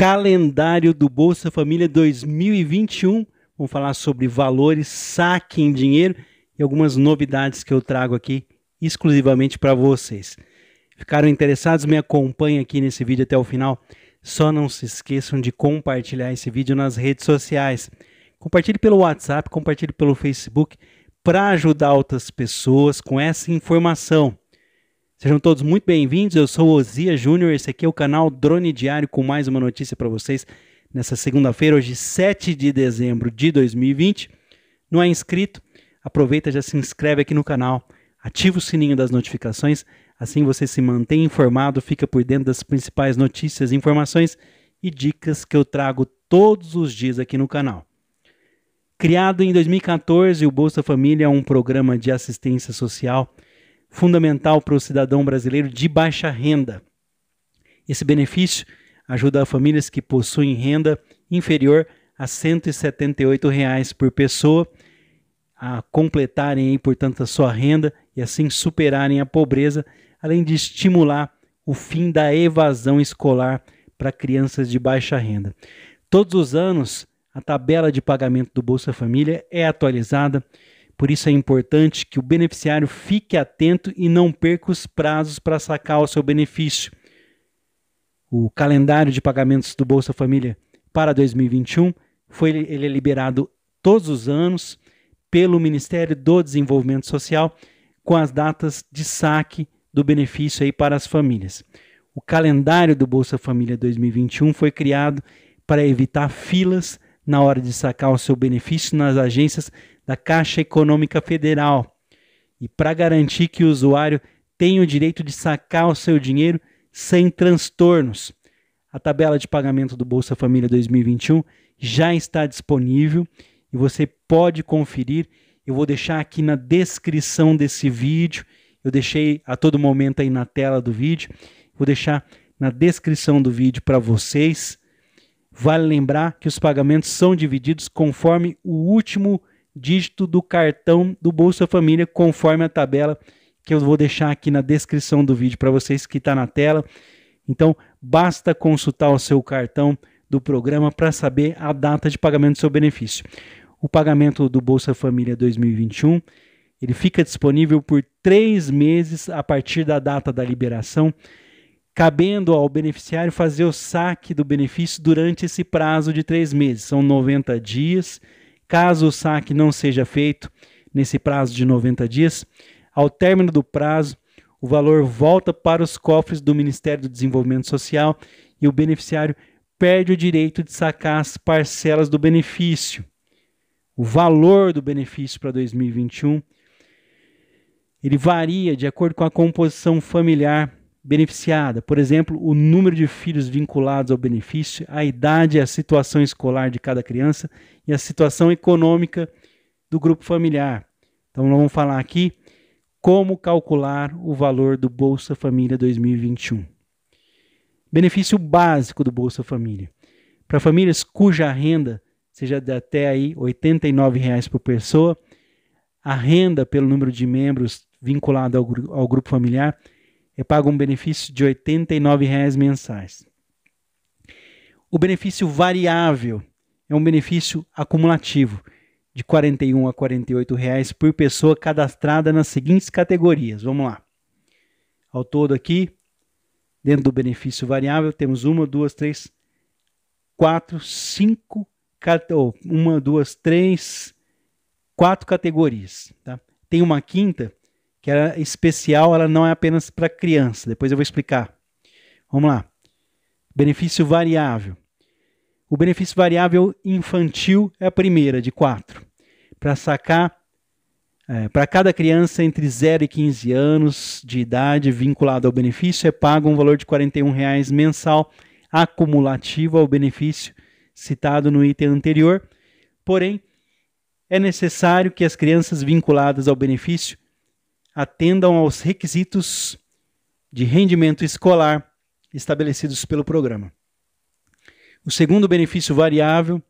calendário do Bolsa Família 2021. Vamos falar sobre valores, saque em dinheiro e algumas novidades que eu trago aqui exclusivamente para vocês. Ficaram interessados? Me acompanhem aqui nesse vídeo até o final. Só não se esqueçam de compartilhar esse vídeo nas redes sociais. Compartilhe pelo WhatsApp, compartilhe pelo Facebook para ajudar outras pessoas com essa informação. Sejam todos muito bem-vindos. Eu sou Ozia Júnior. Esse aqui é o canal Drone Diário com mais uma notícia para vocês nessa segunda-feira, hoje 7 de dezembro de 2020. Não é inscrito? Aproveita, já se inscreve aqui no canal, ativa o sininho das notificações, assim você se mantém informado, fica por dentro das principais notícias, informações e dicas que eu trago todos os dias aqui no canal. Criado em 2014, o Bolsa Família é um programa de assistência social fundamental para o cidadão brasileiro de baixa renda. Esse benefício ajuda famílias que possuem renda inferior a R$ 178,00 por pessoa a completarem, aí, portanto, a sua renda e assim superarem a pobreza, além de estimular o fim da evasão escolar para crianças de baixa renda. Todos os anos, a tabela de pagamento do Bolsa Família é atualizada por isso é importante que o beneficiário fique atento e não perca os prazos para sacar o seu benefício. O calendário de pagamentos do Bolsa Família para 2021 foi ele é liberado todos os anos pelo Ministério do Desenvolvimento Social com as datas de saque do benefício aí para as famílias. O calendário do Bolsa Família 2021 foi criado para evitar filas na hora de sacar o seu benefício nas agências da Caixa Econômica Federal. E para garantir que o usuário tenha o direito de sacar o seu dinheiro sem transtornos. A tabela de pagamento do Bolsa Família 2021 já está disponível e você pode conferir. Eu vou deixar aqui na descrição desse vídeo. Eu deixei a todo momento aí na tela do vídeo. Vou deixar na descrição do vídeo para vocês. Vale lembrar que os pagamentos são divididos conforme o último dígito do cartão do Bolsa Família, conforme a tabela que eu vou deixar aqui na descrição do vídeo para vocês que está na tela. Então, basta consultar o seu cartão do programa para saber a data de pagamento do seu benefício. O pagamento do Bolsa Família 2021 ele fica disponível por três meses a partir da data da liberação, cabendo ao beneficiário fazer o saque do benefício durante esse prazo de três meses. São 90 dias Caso o saque não seja feito nesse prazo de 90 dias, ao término do prazo, o valor volta para os cofres do Ministério do Desenvolvimento Social e o beneficiário perde o direito de sacar as parcelas do benefício. O valor do benefício para 2021 ele varia de acordo com a composição familiar beneficiada, por exemplo, o número de filhos vinculados ao benefício, a idade, a situação escolar de cada criança e a situação econômica do grupo familiar. Então, nós vamos falar aqui como calcular o valor do Bolsa Família 2021. Benefício básico do Bolsa Família. Para famílias cuja renda seja de até aí R$ 89,00 por pessoa, a renda pelo número de membros vinculado ao, ao grupo familiar eu pago um benefício de R$ 89,00 mensais. O benefício variável é um benefício acumulativo de R$ 41 a R$ 48 reais por pessoa cadastrada nas seguintes categorias. Vamos lá. Ao todo aqui, dentro do benefício variável, temos uma, duas, três, quatro, cinco, uma, duas, três, quatro categorias. Tá? Tem uma quinta que era especial, ela não é apenas para criança. Depois eu vou explicar. Vamos lá. Benefício variável. O benefício variável infantil é a primeira de quatro. Para sacar, é, para cada criança entre 0 e 15 anos de idade vinculada ao benefício, é pago um valor de R$ 41,00 mensal acumulativo ao benefício citado no item anterior. Porém, é necessário que as crianças vinculadas ao benefício atendam aos requisitos de rendimento escolar estabelecidos pelo programa. O segundo benefício variável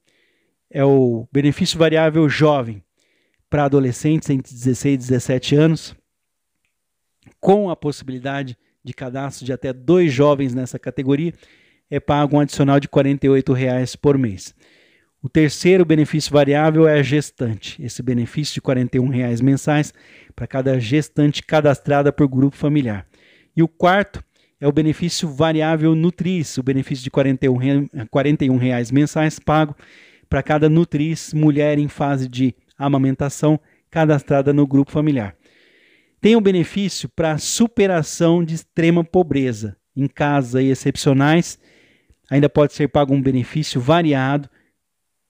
é o benefício variável jovem para adolescentes entre 16 e 17 anos, com a possibilidade de cadastro de até dois jovens nessa categoria, é pago um adicional de R$ 48 reais por mês. O terceiro benefício variável é a gestante. Esse benefício de R$ 41,00 mensais para cada gestante cadastrada por grupo familiar. E o quarto é o benefício variável nutriz, o benefício de R$ 41,00 mensais pago para cada nutriz mulher em fase de amamentação cadastrada no grupo familiar. Tem o um benefício para superação de extrema pobreza. Em casos excepcionais, ainda pode ser pago um benefício variado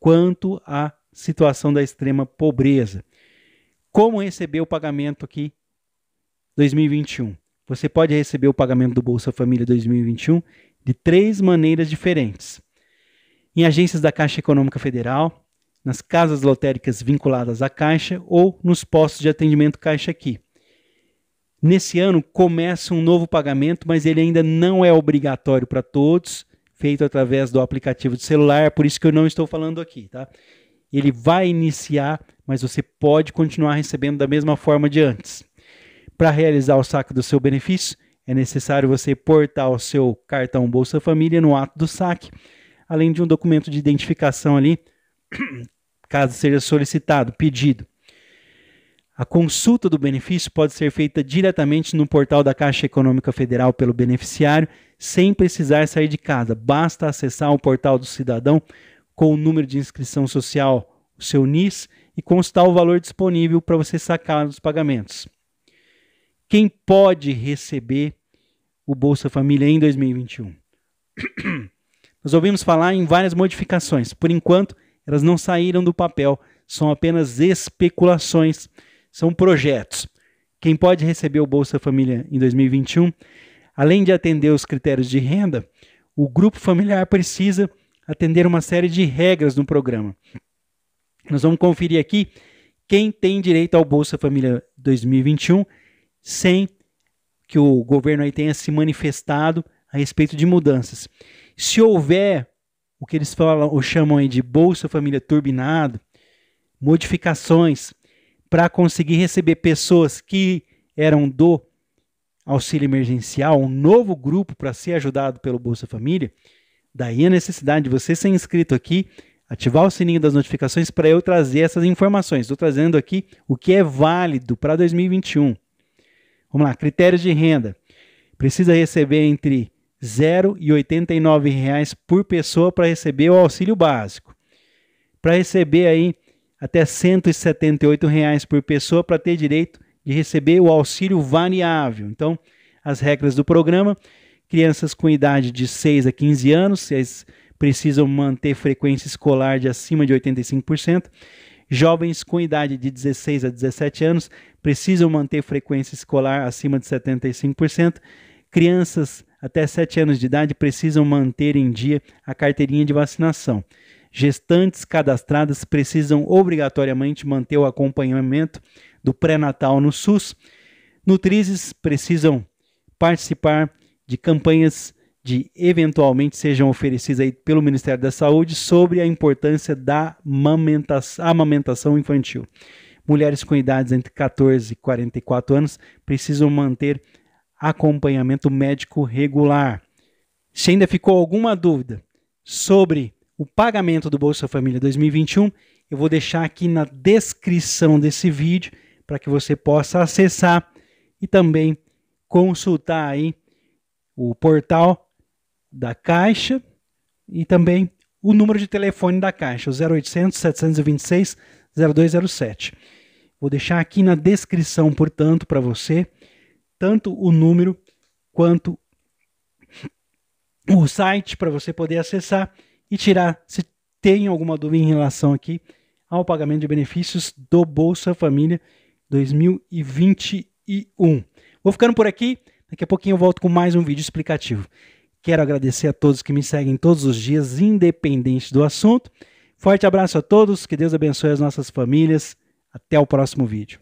quanto à situação da extrema pobreza. Como receber o pagamento aqui 2021? Você pode receber o pagamento do Bolsa Família 2021 de três maneiras diferentes. Em agências da Caixa Econômica Federal, nas casas lotéricas vinculadas à Caixa ou nos postos de atendimento Caixa aqui. Nesse ano começa um novo pagamento, mas ele ainda não é obrigatório para todos feito através do aplicativo de celular, por isso que eu não estou falando aqui, tá? Ele vai iniciar, mas você pode continuar recebendo da mesma forma de antes. Para realizar o saque do seu benefício, é necessário você portar o seu cartão Bolsa Família no ato do saque, além de um documento de identificação ali, caso seja solicitado, pedido. A consulta do benefício pode ser feita diretamente no portal da Caixa Econômica Federal pelo beneficiário sem precisar sair de casa. Basta acessar o portal do cidadão com o número de inscrição social, o seu NIS, e constar o valor disponível para você sacar os pagamentos. Quem pode receber o Bolsa Família em 2021? Nós ouvimos falar em várias modificações. Por enquanto, elas não saíram do papel, são apenas especulações, são projetos. Quem pode receber o Bolsa Família em 2021 Além de atender os critérios de renda, o grupo familiar precisa atender uma série de regras no programa. Nós vamos conferir aqui quem tem direito ao Bolsa Família 2021 sem que o governo aí tenha se manifestado a respeito de mudanças. Se houver o que eles falam ou chamam aí de Bolsa Família turbinado, modificações para conseguir receber pessoas que eram do auxílio emergencial, um novo grupo para ser ajudado pelo Bolsa Família, daí a necessidade de você ser inscrito aqui, ativar o sininho das notificações para eu trazer essas informações. Estou trazendo aqui o que é válido para 2021. Vamos lá, critérios de renda. Precisa receber entre 0 e R$ 89 reais por pessoa para receber o auxílio básico. Para receber aí até R$ 178 reais por pessoa para ter direito de receber o auxílio variável. Então, as regras do programa: crianças com idade de 6 a 15 anos, eles precisam manter frequência escolar de acima de 85%. Jovens com idade de 16 a 17 anos precisam manter frequência escolar acima de 75%. Crianças até 7 anos de idade precisam manter em dia a carteirinha de vacinação. Gestantes cadastradas precisam obrigatoriamente manter o acompanhamento do pré-natal no SUS, nutrizes precisam participar de campanhas de eventualmente sejam oferecidas aí pelo Ministério da Saúde sobre a importância da amamentação infantil. Mulheres com idades entre 14 e 44 anos precisam manter acompanhamento médico regular. Se ainda ficou alguma dúvida sobre o pagamento do Bolsa Família 2021, eu vou deixar aqui na descrição desse vídeo para que você possa acessar e também consultar aí o portal da Caixa e também o número de telefone da Caixa, o 0800 726 0207. Vou deixar aqui na descrição, portanto, para você, tanto o número quanto o site para você poder acessar e tirar se tem alguma dúvida em relação aqui ao pagamento de benefícios do Bolsa Família 2021. Vou ficando por aqui. Daqui a pouquinho eu volto com mais um vídeo explicativo. Quero agradecer a todos que me seguem todos os dias, independente do assunto. Forte abraço a todos, que Deus abençoe as nossas famílias. Até o próximo vídeo.